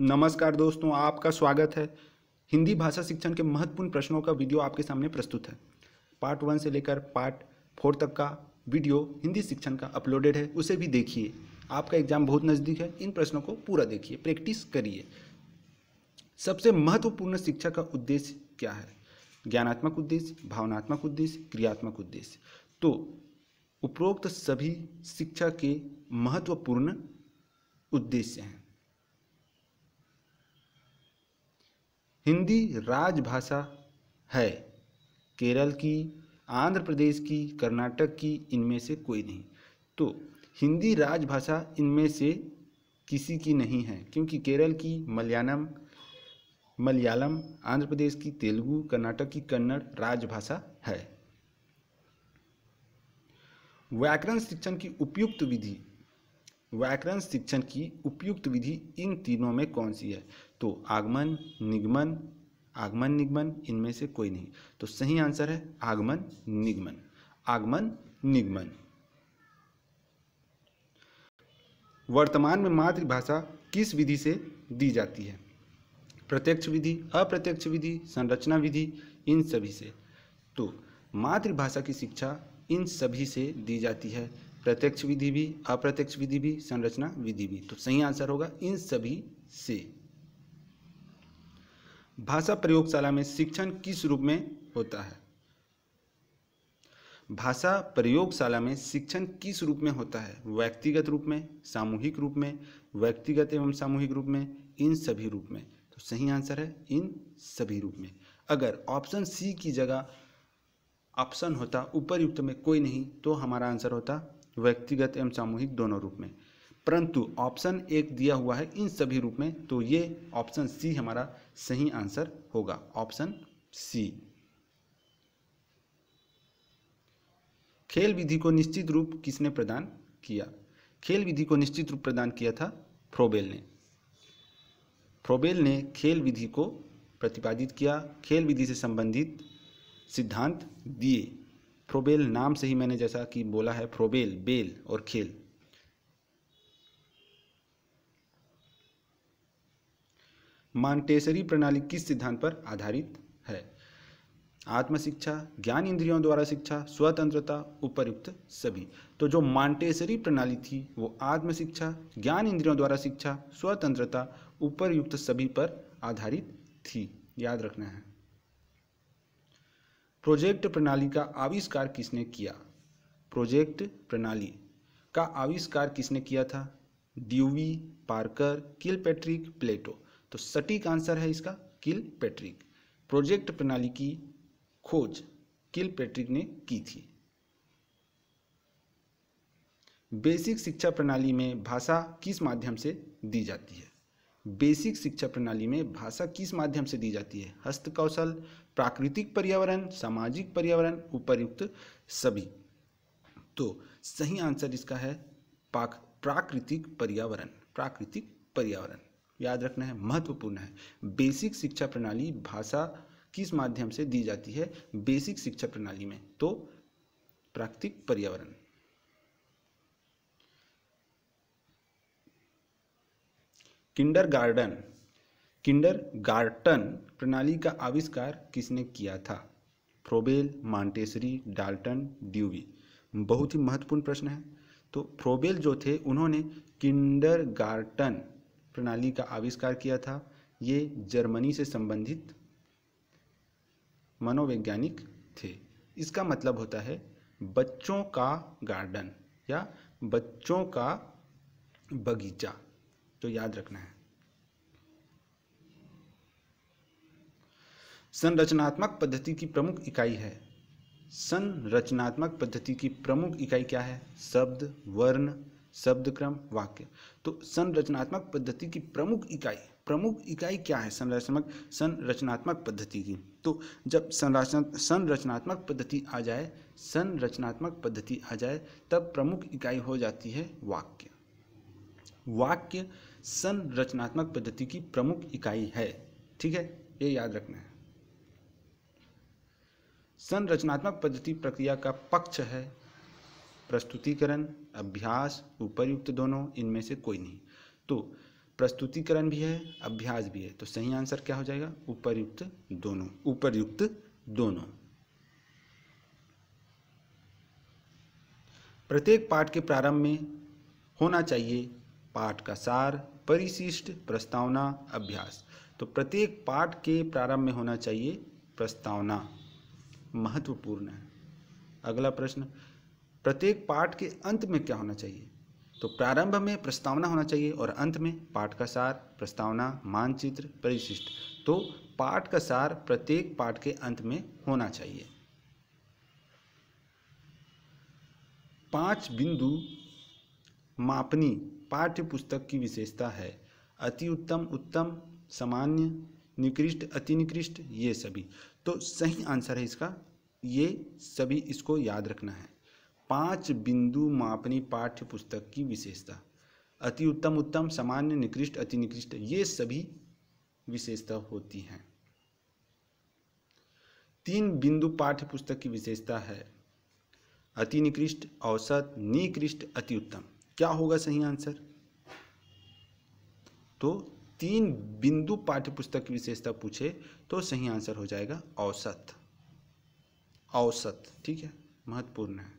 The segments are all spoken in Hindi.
नमस्कार दोस्तों आपका स्वागत है हिंदी भाषा शिक्षण के महत्वपूर्ण प्रश्नों का वीडियो आपके सामने प्रस्तुत है पार्ट वन से लेकर पार्ट फोर तक का वीडियो हिंदी शिक्षण का अपलोडेड है उसे भी देखिए आपका एग्जाम बहुत नज़दीक है इन प्रश्नों को पूरा देखिए प्रैक्टिस करिए सबसे महत्वपूर्ण शिक्षा का उद्देश्य क्या है ज्ञानात्मक उद्देश्य भावनात्मक उद्देश्य क्रियात्मक उद्देश्य तो उपरोक्त सभी शिक्षा के महत्वपूर्ण उद्देश्य हैं हिंदी राजभाषा है केरल की आंध्र प्रदेश की कर्नाटक की इनमें से कोई नहीं तो हिंदी राजभाषा इनमें से किसी की नहीं है क्योंकि केरल की मलयालम मलयालम आंध्र प्रदेश की तेलुगु कर्नाटक की कन्नड़ राजभाषा है व्याकरण शिक्षण की उपयुक्त विधि व्याकरण शिक्षण की उपयुक्त विधि इन तीनों में कौन सी है तो आगमन निगमन आगमन निगमन इनमें से कोई नहीं तो सही आंसर है आगमन निगमन आगमन निगमन वर्तमान में मातृभाषा किस विधि से दी जाती है प्रत्यक्ष विधि अप्रत्यक्ष विधि संरचना विधि इन सभी से तो मातृभाषा की शिक्षा इन सभी से दी जाती है प्रत्यक्ष विधि भी अप्रत्यक्ष विधि भी संरचना विधि भी तो सही आंसर होगा इन सभी से भाषा प्रयोगशाला में शिक्षण किस रूप में होता है भाषा प्रयोगशाला में शिक्षण किस रूप में होता है व्यक्तिगत रूप में सामूहिक रूप में व्यक्तिगत एवं सामूहिक रूप में इन सभी रूप में तो सही आंसर है इन सभी रूप में अगर ऑप्शन सी की जगह ऑप्शन होता उपरयुक्त में कोई नहीं तो हमारा आंसर होता व्यक्तिगत एवं सामूहिक दोनों रूप में परंतु ऑप्शन एक दिया हुआ है इन सभी रूप में तो ये ऑप्शन सी हमारा सही आंसर होगा ऑप्शन सी खेल विधि को निश्चित रूप किसने प्रदान किया खेल विधि को निश्चित रूप प्रदान किया था फ्रोबेल ने फ्रोबेल ने खेल विधि को प्रतिपादित किया खेल विधि से संबंधित सिद्धांत दिए फ्रोबेल नाम से ही मैंने जैसा कि बोला है फ्रोबेल बेल और खेल मांटेसरी प्रणाली किस सिद्धांत पर आधारित है आत्मशिक्षा ज्ञान इंद्रियों द्वारा शिक्षा स्वतंत्रता उपरुक्त सभी तो जो मांटेसरी प्रणाली थी वो आत्मशिक्षा ज्ञान इंद्रियों द्वारा शिक्षा स्वतंत्रता उपरयुक्त सभी पर आधारित थी याद रखना है प्रोजेक्ट प्रणाली का आविष्कार किसने किया प्रोजेक्ट प्रणाली का आविष्कार किसने किया था Dewey Parker Kilpatrick Plato तो सटीक आंसर है इसका किल पैट्रिक प्रोजेक्ट प्रणाली की खोज किल पैट्रिक ने की थी बेसिक शिक्षा प्रणाली में भाषा किस माध्यम से दी जाती है बेसिक शिक्षा प्रणाली में भाषा किस माध्यम से दी जाती है हस्त कौशल प्राकृतिक पर्यावरण सामाजिक पर्यावरण उपरुक्त सभी तो सही आंसर इसका है पाक प्राकृतिक पर्यावरण प्राकृतिक पर्यावरण याद रखना है महत्वपूर्ण है बेसिक शिक्षा प्रणाली भाषा किस माध्यम से दी जाती है बेसिक शिक्षा प्रणाली में तो प्राकृतिक पर्यावरण किंडर गार्डन किंडर गार्टन प्रणाली का आविष्कार किसने किया था फ्रोबेल मांटेसरी डाल्टन ड्यूवी बहुत ही महत्वपूर्ण प्रश्न है तो फ्रोबेल जो थे उन्होंने किंडर गार्टन प्रणाली का आविष्कार किया था ये जर्मनी से संबंधित मनोवैज्ञानिक थे इसका मतलब होता है बच्चों का गार्डन या बच्चों का बगीचा तो याद रखना है संरचनात्मक पद्धति की प्रमुख इकाई है संरचनात्मक पद्धति की प्रमुख इकाई क्या है शब्द वर्ण शब्द क्रम वाक्य तो संरचनात्मक पद्धति की प्रमुख इकाई प्रमुख इकाई क्या है संरचनात्मक संरचनात्मक पद्धति की तो जब संरचना संरचनात्मक पद्धति आ जाए संरचनात्मक पद्धति आ जाए तब प्रमुख इकाई हो जाती है वाक्य वाक्य संरचनात्मक पद्धति की प्रमुख इकाई है ठीक है ये याद रखना है संरचनात्मक पद्धति प्रक्रिया का पक्ष है प्रस्तुतिकरण अभ्यास उपरयुक्त दोनों इनमें से कोई नहीं तो प्रस्तुतिकरण भी है अभ्यास भी है तो सही आंसर क्या हो जाएगा उपरयुक्त दोनों उपरयुक्त दोनों प्रत्येक पाठ के प्रारंभ में होना चाहिए पाठ का सार परिशिष्ट प्रस्तावना अभ्यास तो प्रत्येक पाठ के प्रारंभ में होना चाहिए प्रस्तावना महत्वपूर्ण है अगला प्रश्न प्रत्येक पाठ के अंत में क्या होना चाहिए तो प्रारंभ में प्रस्तावना होना चाहिए और अंत में पाठ का सार प्रस्तावना मानचित्र परिशिष्ट तो पाठ का सार प्रत्येक पाठ के अंत में होना चाहिए पांच बिंदु मापनी पाठ्य पुस्तक की विशेषता है अति उत्तम उत्तम सामान्य निकृष्ट अति निकृष्ट ये सभी तो सही आंसर है इसका ये सभी इसको याद रखना है पांच बिंदु मापनी पाठ्य पुस्तक की विशेषता अति उत्तम उत्तम सामान्य निकृष्ट अति निकृष्ट ये सभी विशेषता होती हैं तीन बिंदु पाठ्य पुस्तक की विशेषता है अति निकृष्ट औसत निकृष्ट अति उत्तम क्या होगा सही आंसर तो तीन बिंदु पाठ्यपुस्तक विशेषता पूछे तो सही आंसर हो जाएगा औसत औसत ठीक है महत्वपूर्ण है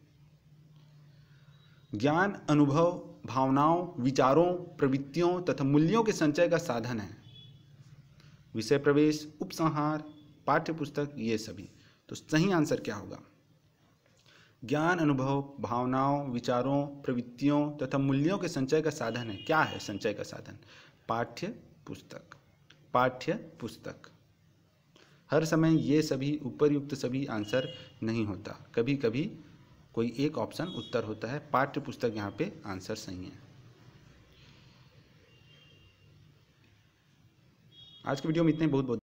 ज्ञान अनुभव भावनाओं विचारों प्रवृत्तियों तथा मूल्यों के संचय का साधन है विषय प्रवेश उपसंहार पाठ्यपुस्तक ये सभी तो सही आंसर क्या होगा ज्ञान अनुभव भावनाओं विचारों प्रवृत्तियों तथा मूल्यों के संचय का साधन है क्या है संचय का साधन पाठ्य पुस्तक पाठ्य पुस्तक हर समय ये सभी उपरयुक्त सभी आंसर नहीं होता कभी कभी कोई एक ऑप्शन उत्तर होता है पाठ्य पुस्तक यहाँ पे आंसर सही है आज के वीडियो में इतने बहुत बहुत